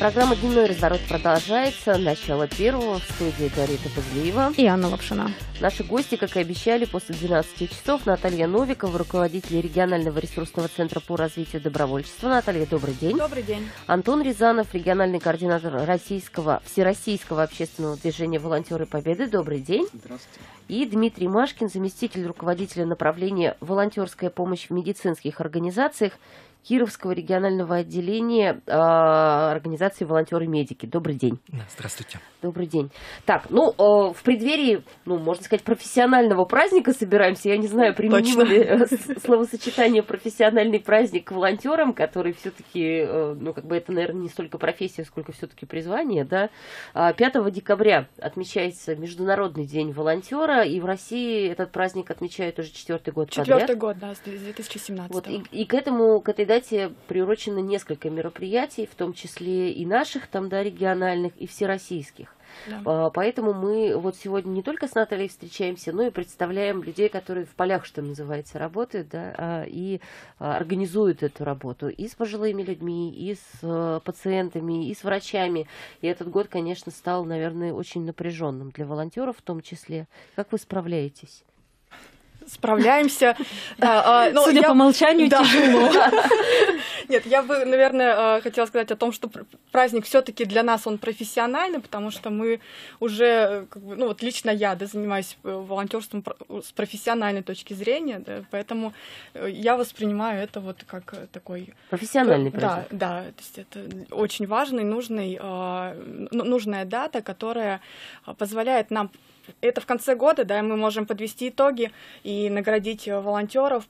Программа «Дневной разворот» продолжается. Начало первого в студии Дарита Позлиева. И Анна Лапшина. Наши гости, как и обещали, после 12 часов Наталья Новикова, руководитель регионального ресурсного центра по развитию добровольчества. Наталья, добрый день. Добрый день. Антон Рязанов, региональный координатор российского, всероссийского общественного движения «Волонтеры Победы». Добрый день. Здравствуйте. И Дмитрий Машкин, заместитель руководителя направления «Волонтерская помощь в медицинских организациях» Кировского регионального отделения э, организации «Волонтеры-медики». Добрый день. Здравствуйте. Добрый день. Так, ну, э, в преддверии, ну, можно сказать, профессионального праздника собираемся. Я не знаю, применимо ли э, словосочетание «профессиональный праздник» к волонтерам, которые все-таки, э, ну, как бы это, наверное, не столько профессия, сколько все-таки призвание, да. 5 а, декабря отмечается Международный день волонтера, и в России этот праздник отмечают уже четвертый год четвертый подряд. Четвертый год, да, с 2017 вот, и, и к этому, к этой мероприятие приурочено несколько мероприятий, в том числе и наших, там, да, региональных, и всероссийских. Да. А, поэтому мы вот сегодня не только с Натальей встречаемся, но и представляем людей, которые в полях, что называется, работают, да, а, и а, организуют эту работу и с пожилыми людьми, и с э, пациентами, и с врачами. И этот год, конечно, стал, наверное, очень напряженным для волонтеров в том числе. Как вы справляетесь? справляемся. А, а, ну, Судя по молчанию, тяжело. Нет, я бы, наверное, а, хотела сказать о том, что праздник все-таки для нас он профессиональный, потому что мы уже, ну вот лично я да, занимаюсь э, волонтерством с профессиональной точки зрения, да, поэтому э, я воспринимаю это вот как э, такой... Профессиональный праздник. Да, да, то есть это очень важный, нужный, нужная дата, которая позволяет нам это в конце года, да, мы можем подвести итоги и наградить э, волонтеров,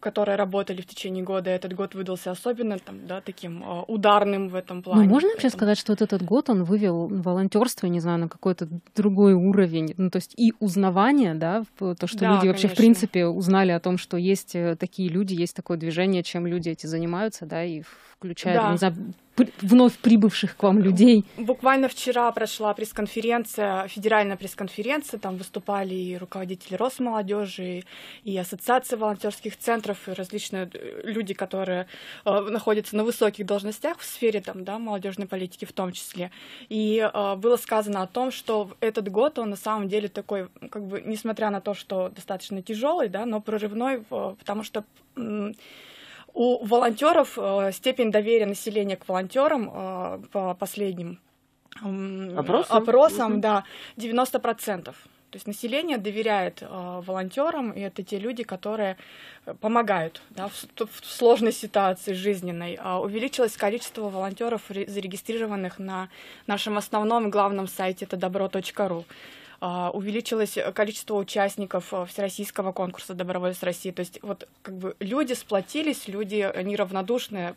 которые работали в течение года. Этот год выдался особенно там, да, таким э, ударным в этом ну, плане. Ну, можно вообще этом... сказать, что вот этот год он вывел волонтерство, не знаю, на какой-то другой уровень. Ну, то есть и узнавание, да, то, что да, люди вообще конечно. в принципе узнали о том, что есть э, такие люди, есть такое движение, чем люди эти занимаются, да, и включают да. не знаю, вновь прибывших к вам людей? Буквально вчера прошла пресс-конференция, федеральная пресс-конференция, там выступали и руководители Росмолодежи, и ассоциации волонтерских центров, и различные э, люди, которые э, находятся на высоких должностях в сфере там, да, молодежной политики в том числе. И э, было сказано о том, что этот год, он на самом деле такой, как бы, несмотря на то, что достаточно тяжелый, да, но прорывной, потому что у волонтеров э, степень доверия населения к волонтерам э, по последним опросам, опросам да, 90%. То есть население доверяет э, волонтерам, и это те люди, которые помогают да, в, в сложной ситуации жизненной. А увеличилось количество волонтеров, зарегистрированных на нашем основном главном сайте это добро.ру. А, увеличилось количество участников э, всероссийского конкурса Добровольцы России». То есть вот как бы люди сплотились, люди неравнодушные,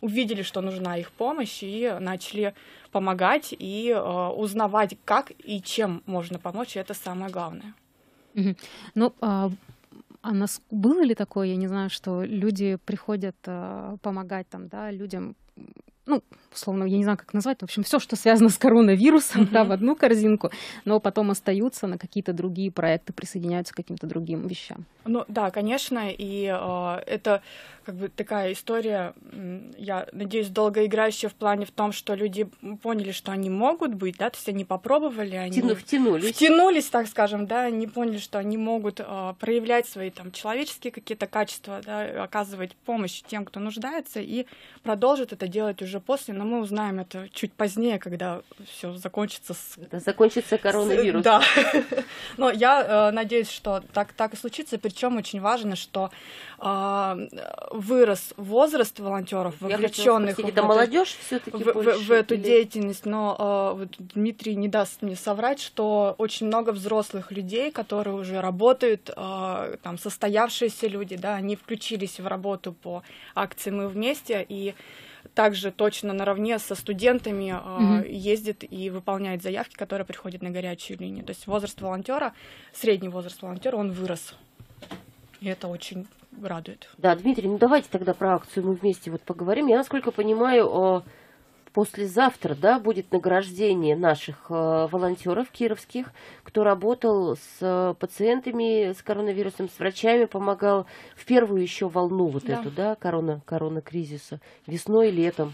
увидели, что нужна их помощь, и начали помогать и э, узнавать, как и чем можно помочь, и это самое главное. Ну, а... а нас было ли такое, я не знаю, что люди приходят э, помогать там, да, людям, ну, условно, я не знаю, как назвать, в общем, все, что связано с коронавирусом, mm-hmm. да, в одну корзинку, но потом остаются на какие-то другие проекты, присоединяются к каким-то другим вещам. Ну да, конечно, и э, это как бы такая история, я надеюсь, долгоиграющая в плане в том, что люди поняли, что они могут быть, да, то есть они попробовали, они Втяну, втянулись. втянулись, так скажем, да, они поняли, что они могут э, проявлять свои там человеческие какие-то качества, да, оказывать помощь тем, кто нуждается, и продолжат это делать уже после, но но мы узнаем это чуть позднее, когда все закончится с... Закончится коронавирус. Да. Но я э, надеюсь, что так, так и случится. Причем очень важно, что э, вырос возраст волонтеров, вовлеченных в, молодежь все-таки в, эту деятельность. Но э, Дмитрий не даст мне соврать, что очень много взрослых людей, которые уже работают, там состоявшиеся люди, да, они включились в работу по акции «Мы вместе», и также точно наравне со студентами угу. ездит и выполняет заявки, которые приходят на горячую линию. То есть возраст волонтера, средний возраст волонтера, он вырос. И это очень радует. Да, Дмитрий, ну давайте тогда про акцию мы вместе вот поговорим. Я, насколько понимаю, о а, послезавтра, да, будет награждение наших э, волонтеров кировских, кто работал с э, пациентами с коронавирусом, с врачами, помогал в первую еще волну вот да. эту, да, корона, корона кризиса, весной и летом.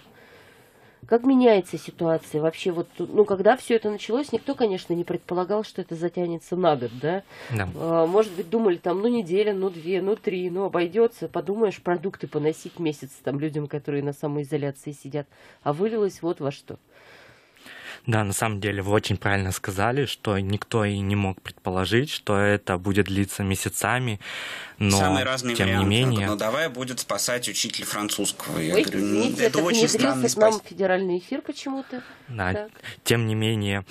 Как меняется ситуация вообще? Вот, ну, когда все это началось, никто, конечно, не предполагал, что это затянется на год, да? да. А, может быть, думали там, ну, неделя, ну, две, ну, три, ну, обойдется. Подумаешь, продукты поносить месяц там людям, которые на самоизоляции сидят. А вылилось вот во что. Да, на самом деле вы очень правильно сказали, что никто и не мог предположить, что это будет длиться месяцами, но Самые разные тем варианты. не менее... Но давай будет спасать учитель французского. Я говорю, ну, это, это очень странно. К нам федеральный эфир почему-то. Да, тем не менее,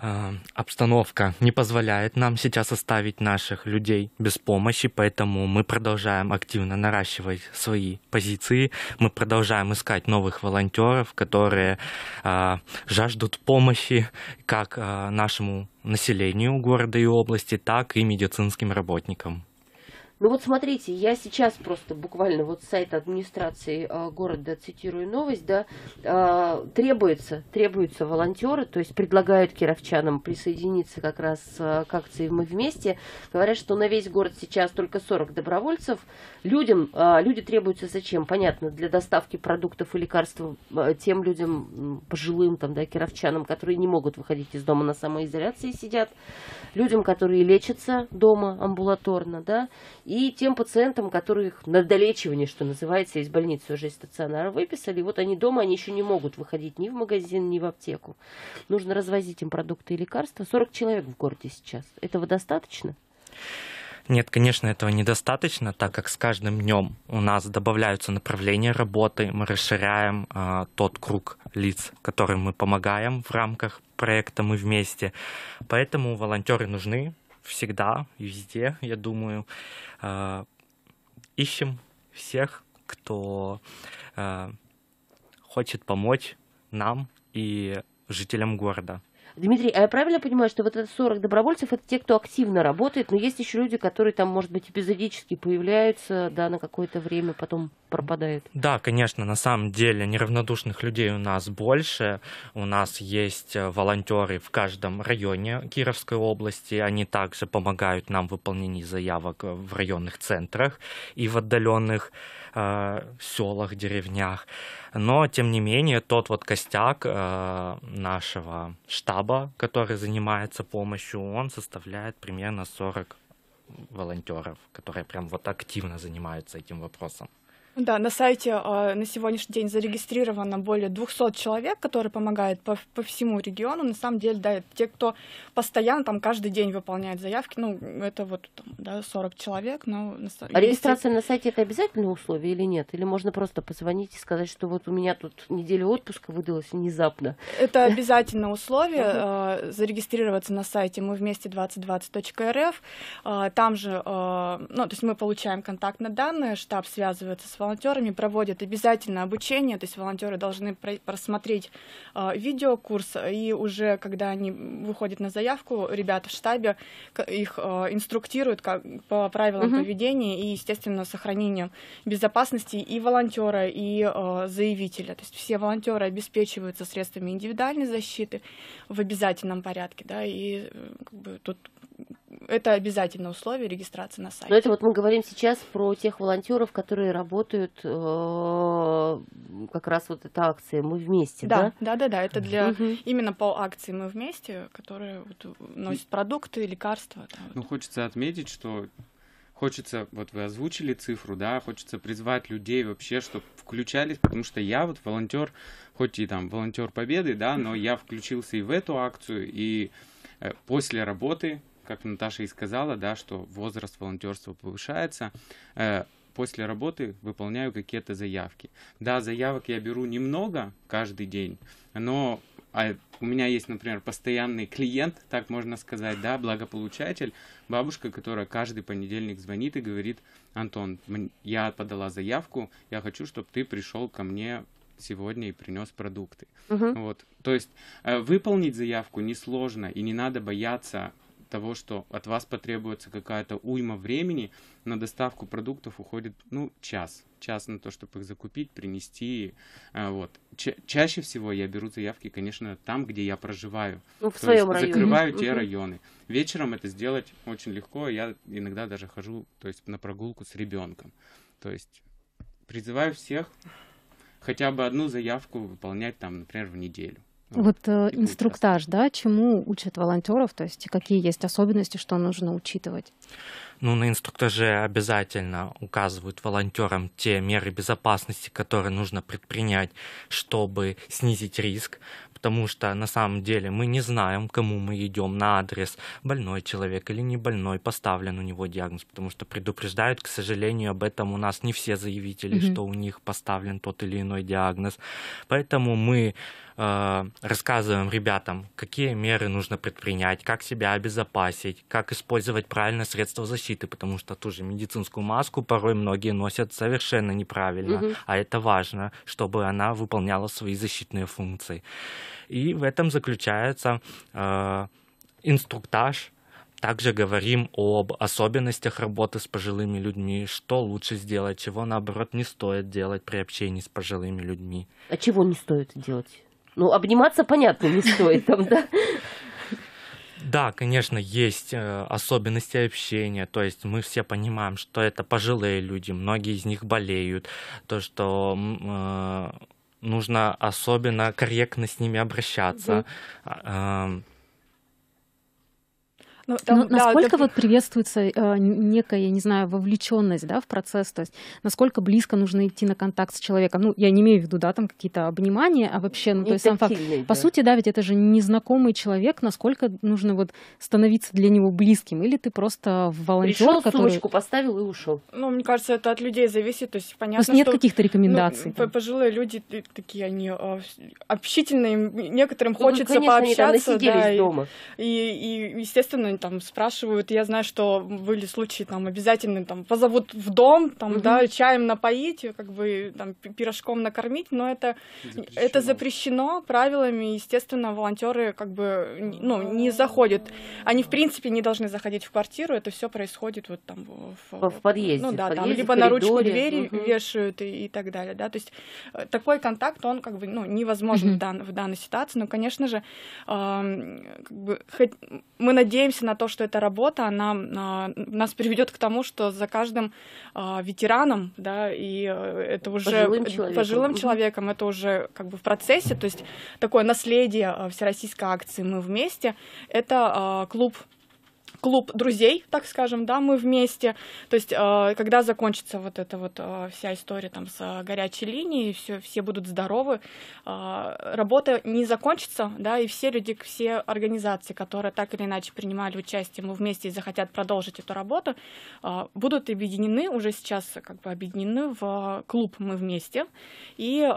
а, обстановка не позволяет нам сейчас оставить наших людей без помощи, поэтому мы продолжаем активно наращивать свои позиции, мы продолжаем искать новых волонтеров, которые а, жаждут помощи как а, нашему населению города и области, так и медицинским работникам. Ну вот смотрите, я сейчас просто буквально вот сайт администрации э, города цитирую новость, да, э, требуется, требуются волонтеры, то есть предлагают кировчанам присоединиться как раз э, к акции «Мы вместе». Говорят, что на весь город сейчас только 40 добровольцев. Людям, э, люди требуются зачем? Понятно, для доставки продуктов и лекарств э, тем людям, пожилым там, да, кировчанам, которые не могут выходить из дома на самоизоляции сидят, людям, которые лечатся дома амбулаторно, да, и тем пациентам, которых на долечивание, что называется, из больницы уже из стационара выписали, вот они дома, они еще не могут выходить ни в магазин, ни в аптеку. Нужно развозить им продукты и лекарства. 40 человек в городе сейчас. Этого достаточно? Нет, конечно, этого недостаточно, так как с каждым днем у нас добавляются направления работы, мы расширяем э, тот круг лиц, которым мы помогаем в рамках проекта «Мы вместе». Поэтому волонтеры нужны, всегда везде, я думаю. А, ищем всех, кто а, хочет помочь нам и жителям города. Дмитрий, а я правильно понимаю, что вот это 40 добровольцев это те, кто активно работает, но есть еще люди, которые там, может быть, эпизодически появляются, да, на какое-то время потом пропадает. Да, конечно, на самом деле неравнодушных людей у нас больше. У нас есть э, волонтеры в каждом районе Кировской области. Они также помогают нам в выполнении заявок э, в районных центрах и в отдаленных э, селах, деревнях. Но, тем не менее, тот вот костяк э, нашего штаба, который занимается помощью, он составляет примерно 40 волонтеров, которые прям вот активно занимаются этим вопросом. Да, на сайте э, на сегодняшний день зарегистрировано более 200 человек, которые помогают по, по всему региону. На самом деле, да, те, кто постоянно там каждый день выполняет заявки, ну, это вот там, да, 40 человек. Но на, а регистрация на сайте это обязательное условие или нет? Или можно просто позвонить и сказать, что вот у меня тут неделя отпуска выдалась внезапно? Это обязательное условие. Э, зарегистрироваться на сайте мы вместе 2020.рф. Э, а, там же, э, ну, то есть мы получаем контактные данные, штаб связывается с вами волонтерами проводят обязательно обучение, то есть волонтеры должны просмотреть а, видеокурс, и уже когда они выходят на заявку, ребята в штабе их а, инструктируют как, по правилам угу. поведения и, естественно, сохранением безопасности и волонтера, и а, заявителя. То есть все волонтеры обеспечиваются средствами индивидуальной защиты в обязательном порядке, да, и э, как бы, тут это обязательное условие регистрации на сайте. Но это вот мы говорим сейчас про тех волонтеров, которые работают э, как раз вот эта акция «Мы вместе», да? Да, да, да, да. это для угу. именно по акции «Мы вместе», которые вот, носят продукты, лекарства. Там, ну, хочется отметить, что хочется, вот вы озвучили цифру, да, хочется призвать людей вообще, чтобы включались, потому что я вот волонтер, хоть и там волонтер Победы, да, но я включился и в эту акцию, и э, после работы как Наташа и сказала, да, что возраст волонтерства повышается, э, после работы выполняю какие-то заявки. Да, заявок я беру немного каждый день, но а у меня есть, например, постоянный клиент, так можно сказать, да, благополучатель, бабушка, которая каждый понедельник звонит и говорит, Антон, я подала заявку, я хочу, чтобы ты пришел ко мне сегодня и принес продукты. Угу. Вот, то есть э, выполнить заявку несложно и не надо бояться того, что от вас потребуется какая-то уйма времени, на доставку продуктов уходит, ну, час. Час на то, чтобы их закупить, принести. Э, вот. Ча- чаще всего я беру заявки, конечно, там, где я проживаю. Ну, в то своем есть, районе. Закрываю угу. те районы. Вечером это сделать очень легко. Я иногда даже хожу, то есть, на прогулку с ребенком. То есть, призываю всех хотя бы одну заявку выполнять там, например, в неделю. Вот э, инструктаж, да, чему учат волонтеров, то есть какие есть особенности, что нужно учитывать? Ну, на инструктаже обязательно указывают волонтерам те меры безопасности, которые нужно предпринять, чтобы снизить риск, потому что на самом деле мы не знаем, кому мы идем на адрес, больной человек или не больной, поставлен у него диагноз, потому что предупреждают, к сожалению, об этом у нас не все заявители, mm-hmm. что у них поставлен тот или иной диагноз. Поэтому мы Э, рассказываем ребятам, какие меры нужно предпринять, как себя обезопасить, как использовать правильно средства защиты, потому что ту же медицинскую маску порой многие носят совершенно неправильно, угу. а это важно, чтобы она выполняла свои защитные функции. И в этом заключается э, инструктаж также говорим об особенностях работы с пожилыми людьми, что лучше сделать, чего наоборот не стоит делать при общении с пожилыми людьми. А чего не стоит делать? Ну, обниматься, понятно, не стоит там, да? Да, конечно, есть э, особенности общения. То есть мы все понимаем, что это пожилые люди, многие из них болеют. То, что э, нужно особенно корректно с ними обращаться. Mm-hmm. Ну, там, Но, да, насколько это... вот приветствуется э, некая, я не знаю, вовлеченность да, в процесс, то есть насколько близко нужно идти на контакт с человеком? Ну, я не имею в виду, да, там какие-то обнимания, а вообще, ну, то есть сам факт. Да. По сути, да, ведь это же незнакомый человек, насколько нужно вот становиться для него близким, или ты просто волонтер, Пришел, который... сумочку поставил и ушел. Ну, мне кажется, это от людей зависит, то есть понятно, То есть нет каких-то ну, рекомендаций? Ну, пожилые люди такие, они э, общительные, некоторым ну, ну, хочется конечно, пообщаться. Они там да, дома. И, и, и, естественно, там спрашивают. Я знаю, что были случаи там обязательно там позовут в дом, там, угу. да, чаем напоить, как бы там пирожком накормить, но это запрещено. это запрещено правилами, естественно, волонтеры как бы ну не а. заходят, они в принципе не должны заходить в квартиру, это все происходит вот там в, в подъезде, ну да, в подъезде, там либо на ручку двери угу. вешают и, и так далее, да, то есть э, такой контакт он как бы ну невозможен угу. в, дан, в данной ситуации, но конечно же э, как бы, хоть, мы надеемся на то, что эта работа, она а, нас приведет к тому, что за каждым а, ветераном, да, и э, это уже пожилым человеком, пожилым человеком это уже как бы в процессе, то есть такое наследие а, всероссийской акции «Мы вместе», это клуб клуб друзей, так скажем, да, мы вместе. То есть, э, когда закончится вот эта вот э, вся история там с э, горячей линией, все, все будут здоровы, работа не закончится, да, и все люди, все организации, которые так или иначе принимали участие, мы вместе и захотят продолжить эту работу, будут объединены, уже сейчас как бы объединены в клуб «Мы вместе», и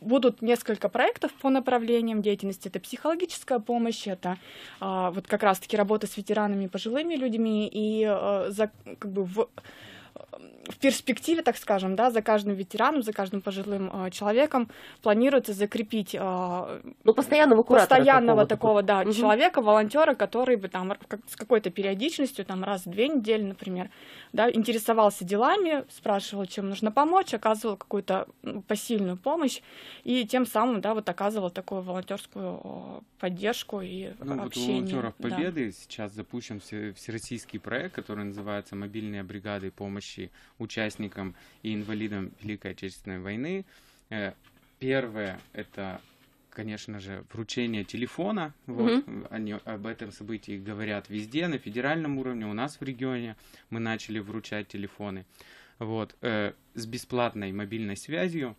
будут несколько проектов по направлениям деятельности, это психологическая помощь, это вот как раз-таки работа с ветеранами пожилыми людьми, и э, за, как бы в в перспективе, так скажем, да, за каждым ветераном, за каждым пожилым э, человеком планируется закрепить э, ну, постоянного, постоянного такого, да, угу. человека, волонтера, который бы там как, с какой-то периодичностью, там раз в две недели, например, да, интересовался делами, спрашивал, чем нужно помочь, оказывал какую-то посильную помощь и тем самым, да, вот оказывал такую волонтерскую поддержку и ну, общение. Вот у волонтеров Победы да. сейчас запущен всероссийский проект, который называется «Мобильные бригады помощи участникам и инвалидам Великой Отечественной войны. Э, первое — это конечно же, вручение телефона. Вот, mm-hmm. они об этом событии говорят везде, на федеральном уровне, у нас в регионе мы начали вручать телефоны. Вот, э, с бесплатной мобильной связью.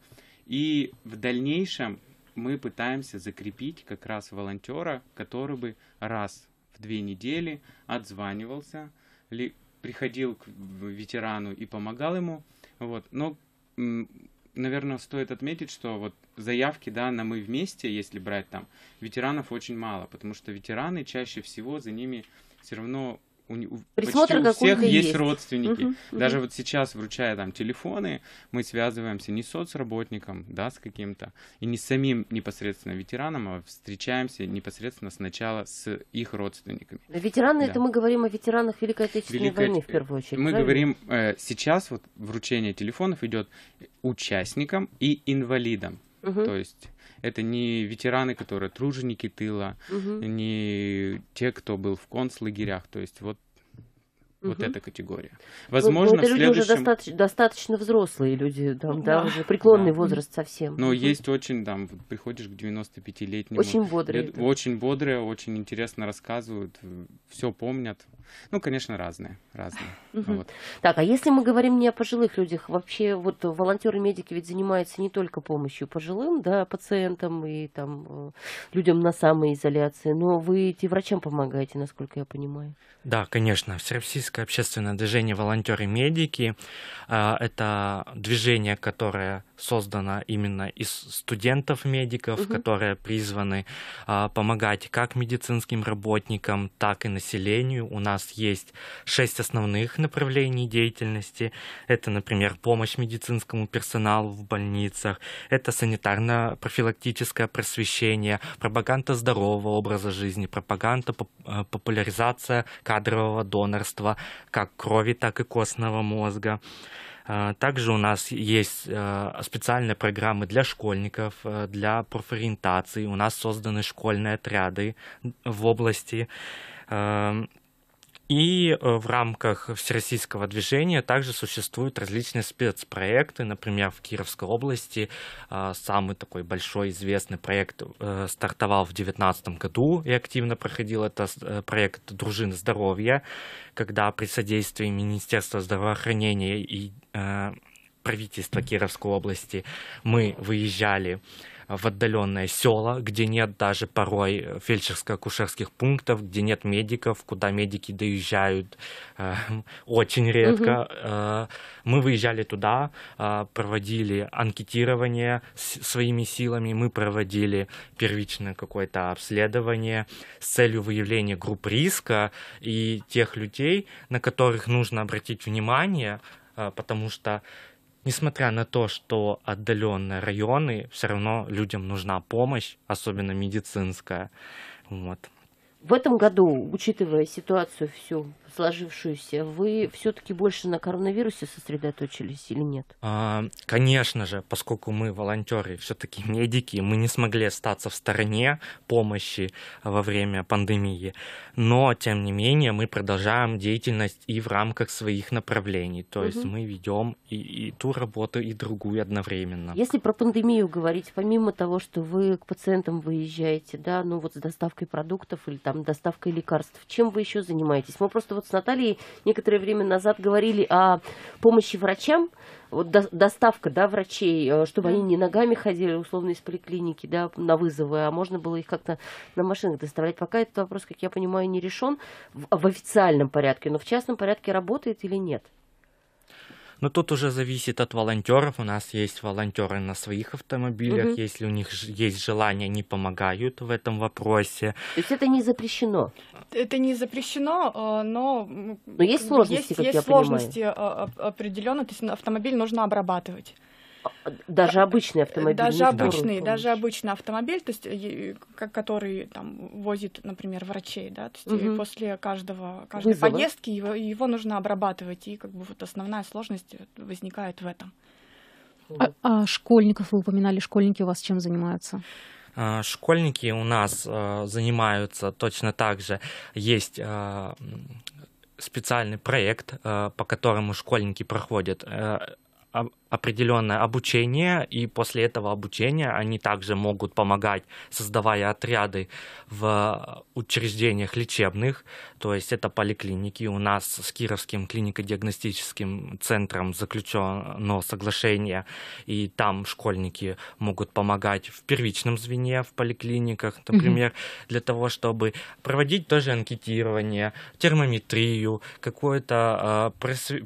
И в дальнейшем мы пытаемся закрепить как раз волонтера, который бы раз в две недели отзванивался, ли, приходил к ветерану и помогал ему. Вот. Но, наверное, стоит отметить, что вот заявки да, на «Мы вместе», если брать там, ветеранов очень мало, потому что ветераны чаще всего за ними все равно у, у, Присмотр почти у всех есть, есть родственники. Угу, Даже угу. вот сейчас, вручая там телефоны, мы связываемся не с соцработником, да, с каким-то, и не с самим непосредственно ветераном, а встречаемся непосредственно сначала с их родственниками. Да, ветераны, да. это мы говорим о ветеранах Великой Отечественной Великой... войны в первую очередь. Мы правильно? говорим э, сейчас вот вручение телефонов идет участникам и инвалидам. Угу. То есть это не ветераны, которые труженики тыла, угу. не те, кто был в концлагерях. То есть вот вот угу. эта категория. Ну, ну, Возможно, но, это люди следующем... уже достаточно, достаточно взрослые люди, там, да, да, уже преклонный да. возраст совсем. Но угу. есть очень, там, приходишь к 95-летнему. Очень бодрые. Лет, очень бодрые, очень интересно рассказывают, все помнят. Ну, конечно, разные, разные. Угу. Вот. Так, а если мы говорим не о пожилых людях, вообще вот волонтеры-медики ведь занимаются не только помощью пожилым, да, пациентам и там э, людям на самоизоляции, но вы и врачам помогаете, насколько я понимаю. Да, конечно. Всероссийское общественное движение «Волонтеры-медики» а, — это движение, которое создано именно из студентов-медиков, угу. которые призваны а, помогать как медицинским работникам, так и населению. У нас нас есть шесть основных направлений деятельности. Это, например, помощь медицинскому персоналу в больницах, это санитарно-профилактическое просвещение, пропаганда здорового образа жизни, пропаганда, э, популяризация кадрового донорства, как крови, так и костного мозга. Э, также у нас есть э, специальные программы для школьников, для профориентации. У нас созданы школьные отряды в области эм, и э, в рамках всероссийского движения также существуют различные спецпроекты. Например, в Кировской области а, самый такой большой известный проект э, стартовал в 2019 году и активно проходил это э, проект «Дружины здоровья», когда при содействии Министерства здравоохранения и правительства Кировской области мы выезжали в отдаленные села, где нет даже порой э, фельдшерско-акушерских пунктов, где нет медиков, куда медики доезжают э, очень редко. Угу. Э, мы выезжали туда, э, проводили анкетирование своими силами, мы проводили первичное какое-то обследование с целью выявления групп риска и тех людей, на которых нужно обратить внимание, э, потому что несмотря на то, что отдаленные районы, все равно людям нужна помощь, особенно медицинская. Вот. В этом году, учитывая ситуацию всю сложившуюся, вы все-таки больше на коронавирусе сосредоточились или нет? А, конечно же, поскольку мы волонтеры, все-таки медики, мы не смогли остаться в стороне помощи во время пандемии. Но, тем не менее, мы продолжаем деятельность и в рамках своих направлений. То угу. есть мы ведем и, и ту работу, и другую одновременно. Если про пандемию говорить, помимо того, что вы к пациентам выезжаете, да, ну вот с доставкой продуктов или там доставкой лекарств, чем вы еще занимаетесь? Мы просто вот вот с Натальей некоторое время назад говорили о помощи врачам, вот до, доставка, да, врачей, э, чтобы они не ногами ходили, условно, из поликлиники, да, на вызовы, а можно было их как-то на машинах доставлять. Пока этот вопрос, как я понимаю, не решен в, в официальном порядке, но в частном порядке работает или нет? Но тут уже зависит от волонтеров. У нас есть волонтеры на своих автомобилях. Угу. Если у них есть желание, они помогают в этом вопросе. То есть это не запрещено? Это не запрещено, э, но... Но есть сложности, есть, как есть я сложности а, а, определенно. То есть автомобиль нужно обрабатывать. Даже обычный автомобиль. Даже обычный, помощь. даже обычный автомобиль, то есть, э, который там возит, например, врачей, да, то есть угу. после каждого каждой Вызова. поездки его, его нужно обрабатывать, и как бы вот основная сложность э, возникает в этом. А, а школьников вы упоминали, школьники у вас чем занимаются? А, школьники у нас занимаются точно так же. Есть специальный проект, по которому школьники проходят определенное обучение, и после этого обучения они также могут помогать, создавая отряды в учреждениях лечебных, то есть это поликлиники. У нас с Кировским клинико-диагностическим центром заключено соглашение, и там школьники могут помогать в первичном звене, в поликлиниках, например, mm-hmm. для того, чтобы проводить тоже анкетирование, термометрию, какое-то э,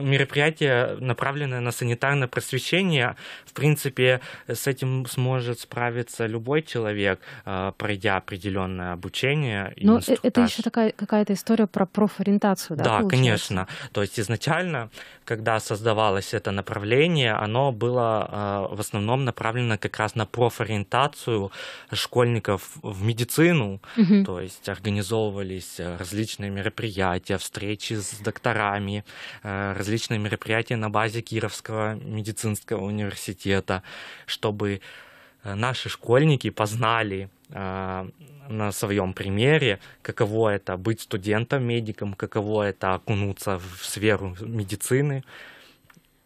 мероприятие, направленное на санитарное просвещение, в принципе, с этим сможет справиться любой человек, э, пройдя определенное обучение. Но ну, э, это еще такая какая-то история про профориентацию, да? Да, получается? конечно. То есть изначально когда создавалось это направление, оно было а, в основном направлено как раз на профориентацию школьников в медицину. Угу. То есть организовывались э, различные мероприятия, встречи с докторами, э, различные мероприятия на базе Кировского медицинского университета, чтобы э, наши школьники познали а, на своем примере, каково это быть студентом, медиком, каково это окунуться в сферу медицины.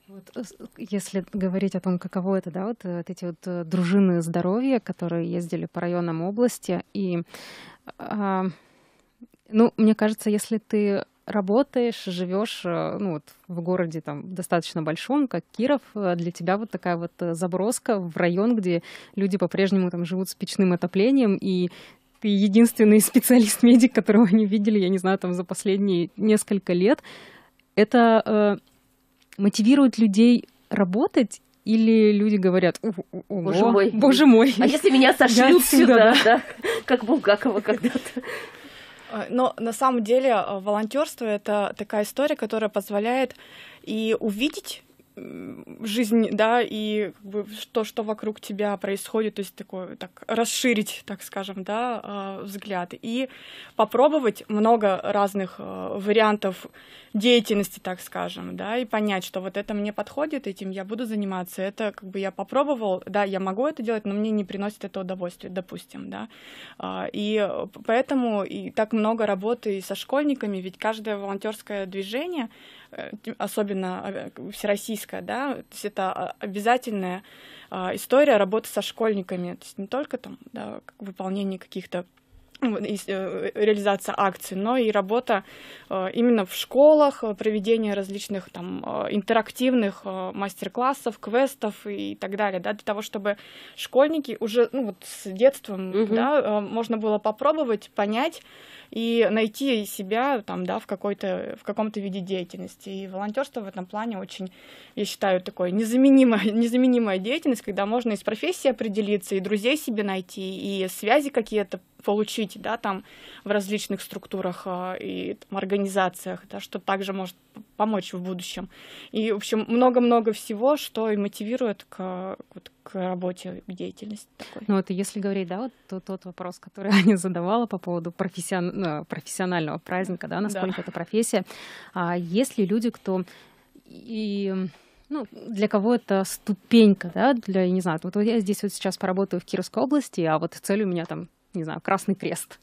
Вот, э, если говорить о том, каково это, да, вот, э, вот эти вот э, дружины здоровья, которые ездили по районам области, и, а, ну, мне кажется, если ты работаешь, живешь э, ну, вот, в городе там достаточно большом, как Киров, э, для тебя вот такая вот э, заброска в район, где люди по-прежнему там живут с печным отоплением, и ты единственный специалист-медик, которого они видели, я не знаю, там за последние несколько лет. Это э, мотивирует людей работать или люди говорят, О, боже мой, боже мой. А если меня сошлют сюда, сюда да? да? как Булгакова когда-то. А, но на самом деле а, волонтерство это такая история, которая позволяет и увидеть жизнь, да, и то, что вокруг тебя происходит, то есть такое, так, расширить, так скажем, да, а, взгляд, и попробовать много разных э, вариантов деятельности, так скажем, да, и понять, что вот это мне подходит, этим я буду заниматься, это как бы я попробовал, да, я могу это делать, но мне не приносит это удовольствие, допустим, да, а, и поэтому и так много работы и со школьниками, ведь каждое волонтерское движение — Э, особенно э, всероссийская, да, то есть это а, обязательная а, история работы со школьниками, то есть не только там да, выполнение каких-то ну, э, реализация акций, но и работа именно в школах, проведение различных там интерактивных мастер-классов, квестов и так далее, да, для того, чтобы школьники уже ну, вот с детством угу. да, можно было попробовать понять, и найти себя там, да, в, какой-то, в каком-то виде деятельности. И волонтерство в этом плане очень, я считаю, такой незаменимая, незаменимая деятельность, когда можно из профессии определиться, и друзей себе найти, и связи какие-то получить, да, там в различных структурах а, и там, организациях, да, что также может помочь в будущем. И, в общем, много-много всего, что и мотивирует к, вот, к работе, к деятельности такой. Ну вот если говорить, да, вот то, тот вопрос, который Аня задавала по поводу профессион... Ну, профессионального праздника, да, насколько да. это профессия, а есть ли люди, кто и ну, для кого это ступенька, да, для, я не знаю, вот я здесь вот сейчас поработаю в Кировской области, а вот цель у меня там, не знаю, Красный Крест.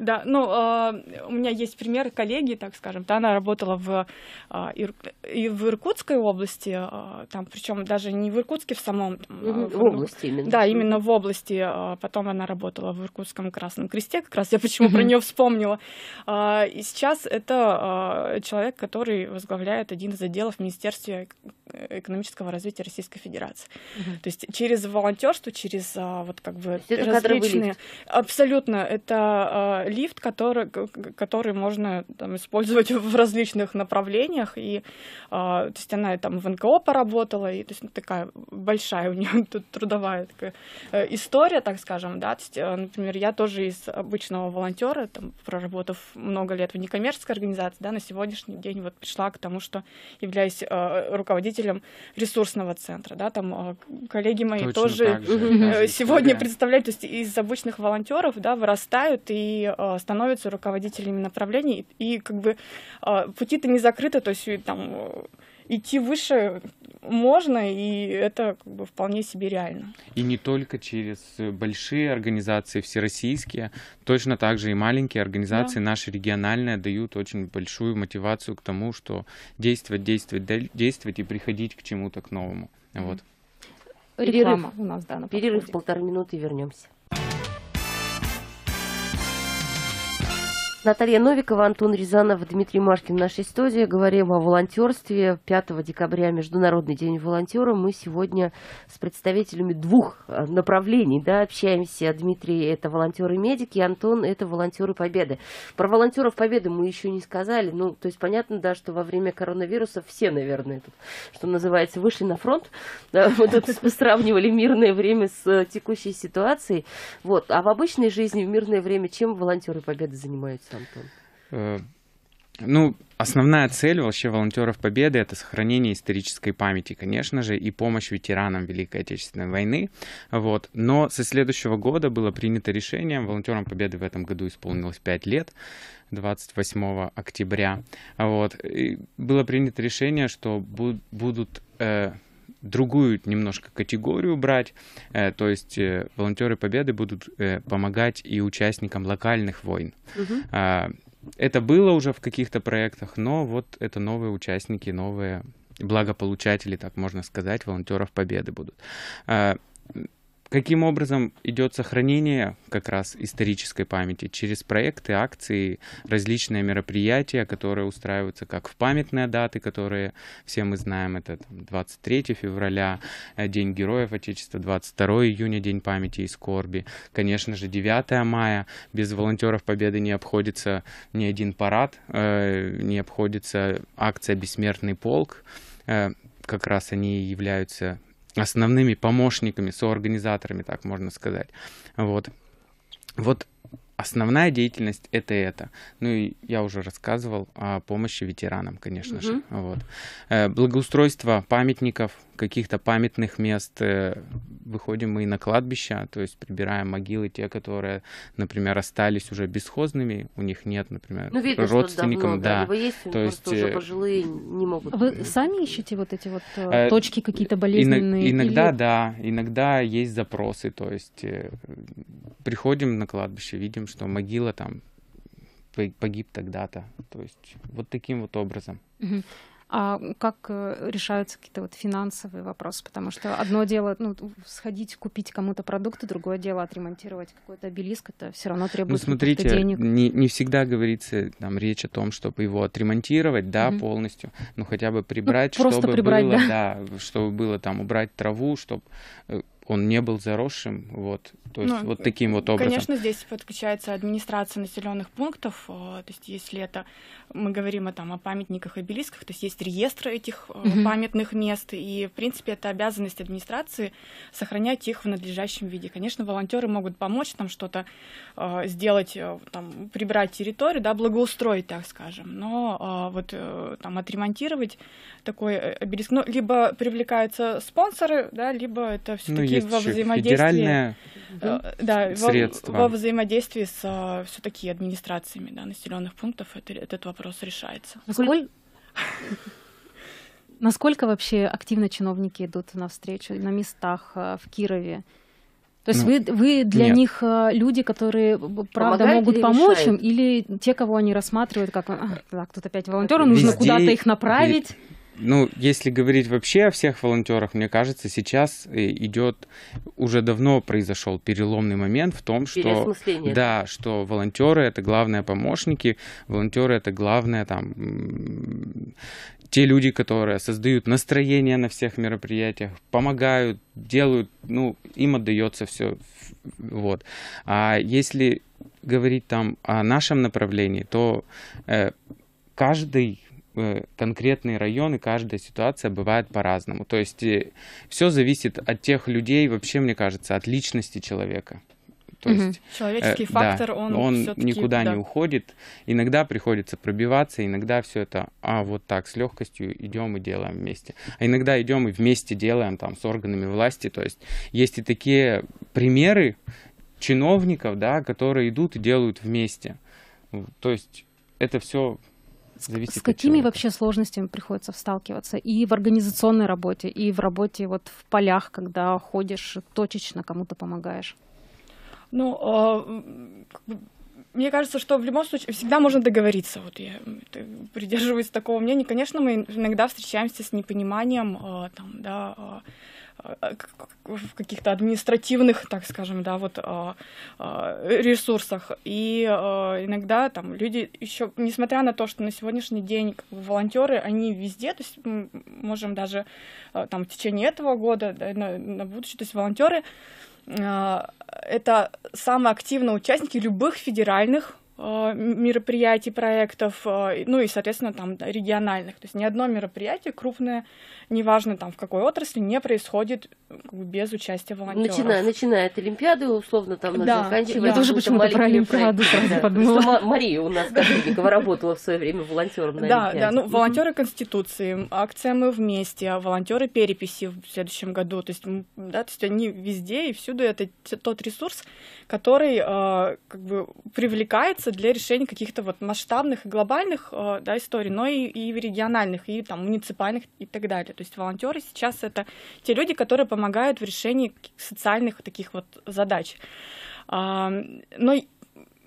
Да, ну, э, у меня есть пример коллеги, так скажем, да, она работала в, э, Ир, и в Иркутской области, э, там, причем даже не в Иркутске в самом... Там, mm-hmm. в, в области именно. Да, именно в области. Э, потом она работала в Иркутском Красном Кресте, как раз я почему mm-hmm. про нее вспомнила. Э, и сейчас это э, человек, который возглавляет один из отделов Министерства э, экономического развития Российской Федерации. Mm-hmm. То есть через волонтерство, через вот как бы различные... Абсолютно, это лифт, который, который можно там, использовать в различных направлениях. И, а, то есть она там в НКО поработала, и то есть ну, такая большая у нее тут трудовая такая э, история, так скажем, да. То есть, э, например, я тоже из обычного волонтера, там, проработав много лет в некоммерческой организации, да, на сегодняшний день вот пришла к тому, что являюсь э, руководителем ресурсного центра, да, там коллеги мои Точно тоже же, сегодня представляют, то есть из обычных волонтеров, да, вырастают и а, становятся руководителями направлений, и, как бы а, пути-то не закрыты, то есть там э, идти выше можно, и это как бы вполне себе реально. И не только через большие организации всероссийские, точно так же и маленькие организации да. наши региональные дают очень большую мотивацию к тому, что действовать, действовать, действовать и приходить к чему-то к новому. Mm-hmm. Вот. Реклама. Перерыв у нас, да, на подходе. Перерыв полторы минуты, вернемся. Наталья Новикова, Антон Рязанов, Дмитрий Машкин в нашей студии. Говорим о волонтерстве. 5 декабря Международный день волонтера. Мы сегодня с представителями двух э, направлений да, общаемся. Дмитрий – это волонтеры-медики, Антон – это волонтеры Победы. Про волонтеров Победы мы еще не сказали. Ну, то есть понятно, да, что во время коронавируса все, наверное, тут, что называется, вышли на фронт. Да, мы тут сравнивали мирное время с э, текущей ситуацией. Вот. А в обычной жизни, в мирное время, чем волонтеры Победы занимаются? Антон? Э, ну, основная цель вообще волонтеров Победы это сохранение исторической памяти, конечно же, и помощь ветеранам Великой Отечественной войны. Вот. Но со следующего года было принято решение, волонтерам Победы в этом году исполнилось 5 лет, 28 октября. Вот. И было принято решение, что будут э, другую немножко категорию брать, э, то есть э, волонтеры Победы будут э, помогать и участникам локальных войн. Угу. Это было уже в каких-то проектах, но вот это новые участники, новые благополучатели, так можно сказать, волонтеров Победы будут а, Каким образом идет сохранение как раз исторической памяти? Через проекты, акции, различные мероприятия, которые устраиваются как в памятные даты, которые все мы знаем. Это 23 февраля, э, День Героев Отечества, 22 июня, День памяти и скорби. Конечно же, 9 мая. Без волонтеров Победы не обходится ни один парад, э, не обходится акция «Бессмертный полк». Э, как раз они являются основными помощниками, соорганизаторами, так можно сказать. Вот. Вот основная деятельность это это. Ну и я уже рассказывал о помощи ветеранам, конечно угу. же. Вот. Э, благоустройство памятников, каких-то памятных мест, э, выходим мы и на кладбища, то есть прибираем могилы те, которые, например, остались уже бесхозными, у них нет, например, ну, видно, родственникам, да, да. есть, то есть уже э, пожилые не могут. Вы сами ищете вот эти вот э, э точки какие-то болезненные? Иногда, или... да, иногда есть запросы, то есть приходим на кладбище, видим, что могила там погиб тогда-то. То есть вот таким вот образом. Угу. А как э, решаются какие-то вот финансовые вопросы, потому что одно дело ну, сходить купить кому-то продукты, другое дело отремонтировать какой-то обелиск, это все равно требует денег. ну, смотрите, денег. Не, не всегда говорится там речь о том, чтобы его отремонтировать, да, mm-hmm. полностью, но хотя бы ну, прибрать, ну, чтобы прибрать, было, да. да, чтобы было там убрать траву, чтобы э, он не был заросшим, вот, то есть ну, вот таким вот образом. Конечно, здесь подключается администрация населенных пунктов, э, то есть если это мы говорим о, там, о памятниках, обелисках, то есть есть реестр этих угу. памятных мест, и в принципе это обязанность администрации сохранять их в надлежащем виде. Конечно, волонтеры могут помочь там что-то э, сделать, там, прибрать территорию, да, благоустроить, так скажем, но вот там отремонтировать такой обелиск, ну, либо привлекаются спонсоры, да, либо это ну, все-таки есть во взаимодействии... федеральное э, да, средства. Во, во взаимодействии с э, все-таки администрациями да, населенных пунктов это, этот вопрос решается. Насколько, насколько вообще активно чиновники идут навстречу на местах э, в Кирове? То есть ну, вы, вы для нет. них люди, которые правда Помогает могут помочь решает? им, или те, кого они рассматривают, как а, так, тут опять волонтеры, нужно куда-то их направить? Вид ну, если говорить вообще о всех волонтерах, мне кажется, сейчас э, идет уже давно произошел переломный момент в том, что да, что волонтеры это главные помощники, волонтеры это главные там те люди, которые создают настроение на всех мероприятиях, помогают, делают, ну, им отдается все, вот. А если говорить там о нашем направлении, то э, каждый Э, конкретные районы, каждая ситуация бывает по-разному. То есть э, все зависит от тех людей, вообще, мне кажется, от личности человека. То угу. есть э, человеческий э, фактор, да, он, он никуда да. не уходит. Иногда приходится пробиваться, иногда все это, а вот так с легкостью идем и делаем вместе. А иногда идем и вместе делаем там с органами власти. То есть есть и такие примеры чиновников, да, которые идут и делают вместе. То есть это все Зависит с какими вообще сложностями приходится сталкиваться и в организационной работе, и в работе вот в полях, когда ходишь точечно кому-то помогаешь? Ну, а, мне кажется, что в любом случае всегда можно договориться. Вот я придерживаюсь такого мнения. Конечно, мы иногда встречаемся с непониманием, э, там, да, э, в каких-то административных, так скажем, да, вот ресурсах. И иногда там люди еще, несмотря на то, что на сегодняшний день как бы, волонтеры, они везде, то есть мы можем даже там в течение этого года, да, на, на будущее, то есть волонтеры Э, это самые активные участники любых федеральных Э, мероприятий, проектов, э, ну и, соответственно, там региональных. То есть ни одно мероприятие крупное, неважно там в какой отрасли, не происходит э, без участия волонтеров. Начиная, начиная от Олимпиады, условно, там, да, заканчивая. Я тоже почему-то про Олимпиаду сразу подумала. Мария у нас, Кожевникова, работала в свое время волонтером на Да, да, ну, волонтеры Конституции, акция «Мы вместе», а волонтеры переписи в следующем году. То есть, да, то есть они везде и всюду это тот ресурс, который как бы привлекается используется для решения каких-то вот масштабных и глобальных э, да, историй, но и, и региональных, и там муниципальных и так далее. То есть волонтеры сейчас это те люди, которые помогают в решении социальных таких вот задач. Но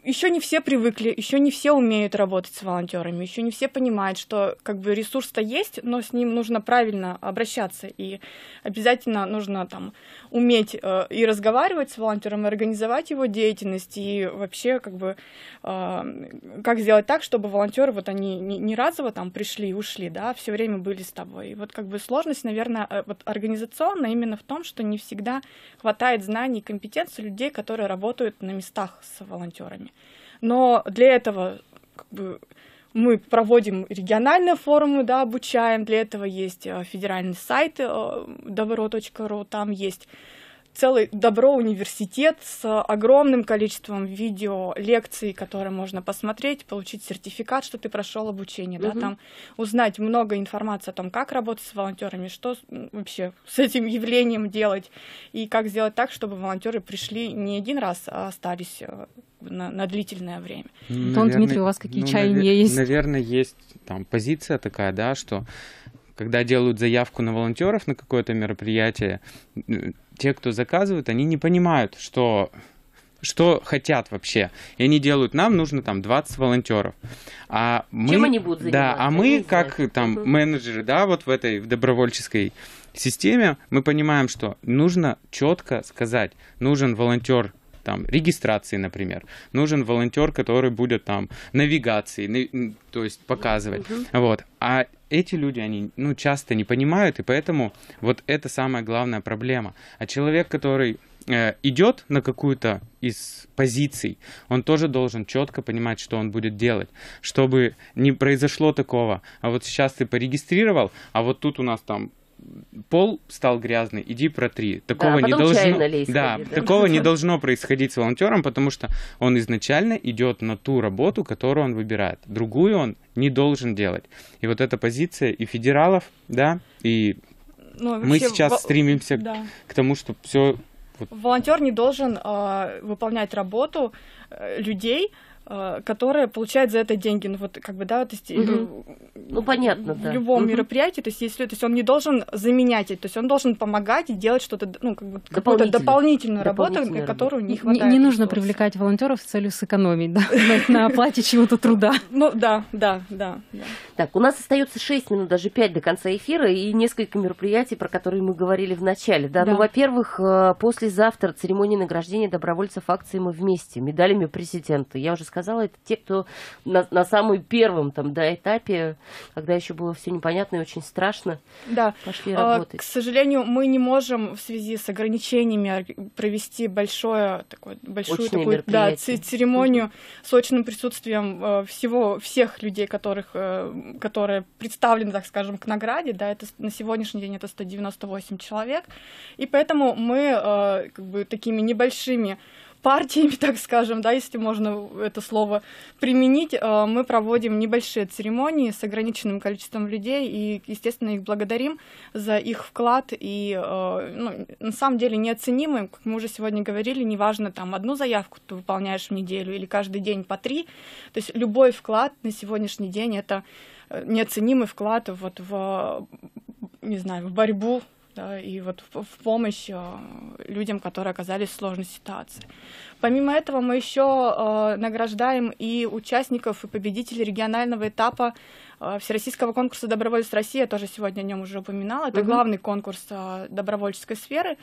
еще не все привыкли, еще не все умеют работать с волонтерами, еще не все понимают, что как бы ресурс-то есть, но с ним нужно правильно обращаться. И обязательно нужно там уметь э, и разговаривать с волонтером, и организовать его деятельность, и вообще как бы э, как сделать так, чтобы волонтеры вот они не, не разово там пришли и ушли, да, а все время были с тобой. И вот как бы сложность, наверное, э, вот организационно именно в том, что не всегда хватает знаний и компетенции людей, которые работают на местах с волонтерами. Но для этого как бы, мы проводим региональные форумы, да, обучаем. Для этого есть э, федеральный сайт э, добро.ру, там есть целый добро университет с огромным количеством видео лекций, которые можно посмотреть, получить сертификат, что ты прошел обучение, угу. да, там узнать много информации о том, как работать с волонтерами, что вообще с этим явлением делать и как сделать так, чтобы волонтеры пришли не один раз, а остались э, на, на длительное время. Ну, наверное, Дмитрий, у вас какие ну, чаяния навер- есть? Наверное, есть там позиция такая, да, что когда делают заявку на волонтеров на какое-то мероприятие, те, кто заказывают, они не понимают, что что хотят вообще. И они делают, нам нужно там 20 волонтеров. А мы, Чем они будут заниматься? Да, а мы, как там угу. менеджеры, да, вот в этой в добровольческой системе, мы понимаем, что нужно четко сказать, нужен волонтер там, регистрации, например. Нужен волонтер, который будет там навигации, нав... то есть показывать. Угу. Вот. А эти люди, они ну, часто не понимают, и поэтому вот это самая главная проблема. А человек, который э, идет на какую-то из позиций, он тоже должен четко понимать, что он будет делать, чтобы не произошло такого. А вот сейчас ты порегистрировал, а вот тут у нас там пол стал грязный, иди протри. Такого да, не должно, да, сходи, такого не должно происходить с волонтером, потому что он изначально идет на ту работу, которую он выбирает. Другую он не должен делать. И вот эта позиция и федералов, да, и ну, вообще, мы сейчас во... стремимся да. к тому, чтобы все. Волонтер не должен э, выполнять работу э, людей Э, которая получает за это деньги. Ну вот как бы, да, то есть угу. ну, понятно, в да. любом угу. мероприятии, то есть если, то есть он не должен заменять это, то есть он должен помогать и делать что-то, ну как бы какую-то дополнительную, работу, работу, которую не хватает. Не, не нужно привлекать волонтеров с целью сэкономить, да, на оплате чего-то труда. Ну да, да, да. Так, у нас остается 6 минут, даже 5 до конца эфира и несколько мероприятий, про которые мы говорили в начале, да. Ну, во-первых, э, послезавтра церемония награждения добровольцев акции «Мы вместе» медалями президента. Я уже сказала, это те, кто на, на самом первом там, да, этапе, когда еще было все непонятно и очень страшно, да. пошли а, работать. К сожалению, мы не можем в связи с ограничениями провести большое, такое, большую Очное такую да, церемонию mm с очным присутствием э, всего, всех людей, которых, э, которые представлены, так скажем, к награде. Да, это, на сегодняшний день это 198 человек. И поэтому мы э, как бы, такими небольшими партиями, так скажем, да, если можно это слово применить, э, мы проводим небольшие церемонии с ограниченным количеством людей и, естественно, их благодарим за их вклад и, э, ну, на самом деле, неоценимый, как мы уже сегодня говорили, неважно, там, одну заявку ты выполняешь в неделю или каждый день по три, то есть любой вклад на сегодняшний день — это э, неоценимый вклад вот в, не знаю, в борьбу да, и вот в, в помощь э, людям, которые оказались в сложной ситуации. Помимо этого мы еще э, награждаем и участников, и победителей регионального этапа э, Всероссийского конкурса «Добровольец России», я тоже сегодня о нем уже упоминала, это угу. главный конкурс добровольческой сферы,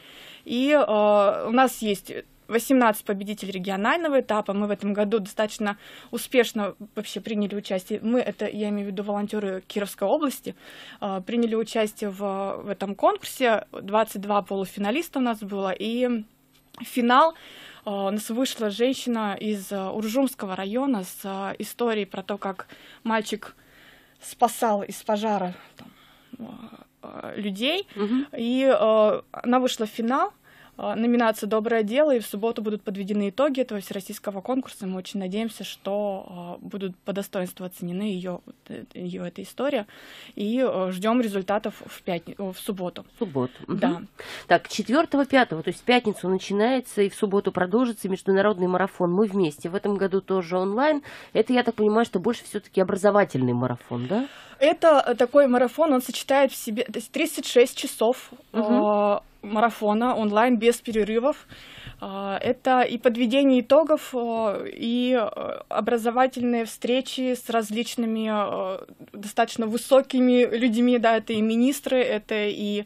и у нас есть 18 победителей регионального этапа. Мы в этом году достаточно успешно вообще приняли участие. Мы, это я имею в виду волонтеры Кировской области, а, приняли участие в, в этом конкурсе. 22 полуфиналиста у нас было. И финал а, у нас вышла женщина из а, Уржумского района с историей про то, как мальчик спасал из пожара там, людей. Угу. И она вышла в финал. Э, номинация «Доброе дело», и в субботу будут подведены итоги этого всероссийского конкурса. Мы очень надеемся, что э, будут по достоинству оценены ее, э, ее эта история, и ждем результатов в, пятницу, в субботу. В субботу. Да. Угу. Так, 4-5, то есть в пятницу начинается, и в субботу продолжится международный марафон «Мы вместе». В этом году тоже онлайн. Это, я так понимаю, что больше все-таки образовательный марафон, да? Это такой марафон, он сочетает в себе то есть 36 часов угу марафона онлайн без перерывов. А, это и подведение итогов, а, и а, образовательные встречи с различными достаточно высокими людьми, да, это и министры, это и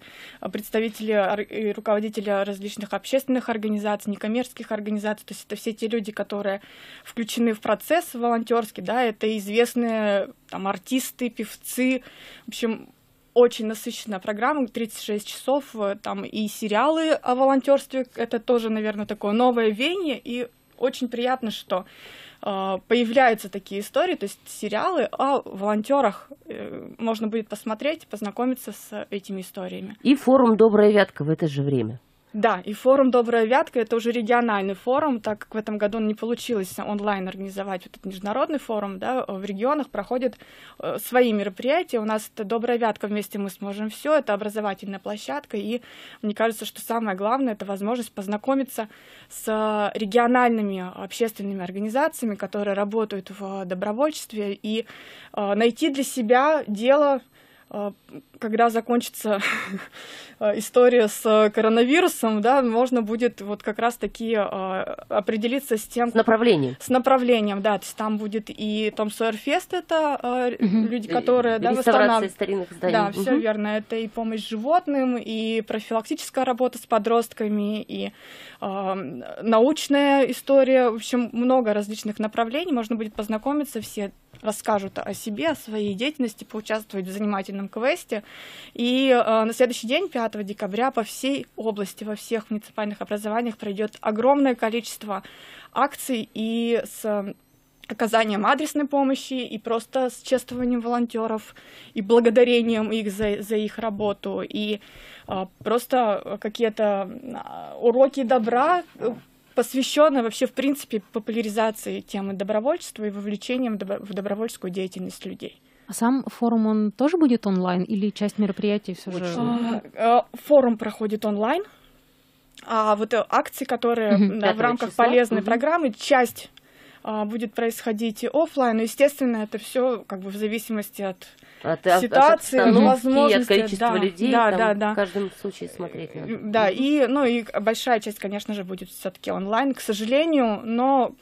представители и руководители различных общественных организаций, некоммерческих организаций, то есть это все те люди, которые включены в процесс волонтерский, да, это известные там артисты, певцы, в общем, очень насыщенная программа, 36 часов, э, там и сериалы о волонтерстве, это тоже, наверное, такое новое веяние, и очень приятно, что э, появляются такие истории, то есть сериалы о волонтерах. Э, можно будет посмотреть, познакомиться с этими историями. И форум «Добрая Вятка» в это же время. Да, и форум «Добрая вятка» — это уже региональный форум, так как в этом году не получилось онлайн организовать вот этот международный форум, да, в регионах проходят э, свои мероприятия. У нас это «Добрая вятка» вместе мы сможем все, это образовательная площадка, и мне кажется, что самое главное — это возможность познакомиться с э, региональными общественными организациями, которые работают в добровольчестве, и э, найти для себя дело, когда закончится Э, история с э, коронавирусом, да, можно будет вот как раз-таки э, определиться с тем... С направлением. С направлением, да, то есть там будет и Том Сойерфест, это угу. люди, которые... Да, Реставрация старинных зданий. Да, угу. все верно, это и помощь животным, и профилактическая работа с подростками, и научная история, в общем, много различных направлений, можно будет познакомиться, все расскажут о себе, о своей деятельности, поучаствовать в занимательном квесте. И э, на следующий день, 5 10 декабря по всей области, во всех муниципальных образованиях пройдет огромное количество акций и с э, оказанием адресной помощи и просто с чествованием волонтеров и благодарением их за, за их работу и а, просто какие-то э, уроки добра посвященные вообще в принципе популяризации темы добровольчества и вовлечением в добровольческую деятельность людей. А сам форум, он тоже будет онлайн или часть мероприятий все же? А, форум проходит онлайн, а вот э, акции, которые да, в рамках числа. полезной угу. программы, часть а, будет происходить и офлайн. но Естественно, это все как бы в зависимости от а от, ситуации, ну, от возможности, от количества да, людей, да, там, да, да. в каждом случае смотреть надо. Да, и, ну, и большая часть, конечно же, будет все таки онлайн, к сожалению, но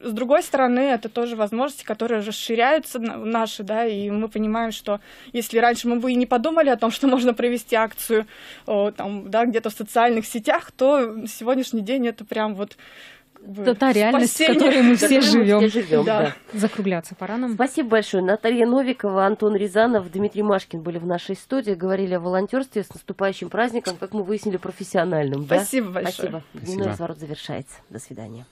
с другой стороны, это тоже возможности, которые расширяются наши, да, и мы понимаем, что если раньше мы бы и не подумали о том, что можно провести акцию о, там, да, где-то в социальных сетях, то сегодняшний день это прям вот это та реальность, Спасение. в которой мы все живем. Мы все живем да. Да. Закругляться пора нам. Спасибо большое. Наталья Новикова, Антон Рязанов, Дмитрий Машкин были в нашей студии, говорили о волонтерстве с наступающим праздником, как мы выяснили, профессиональным. Спасибо да? большое. Спасибо. Спасибо. Дневной разворот завершается. До свидания.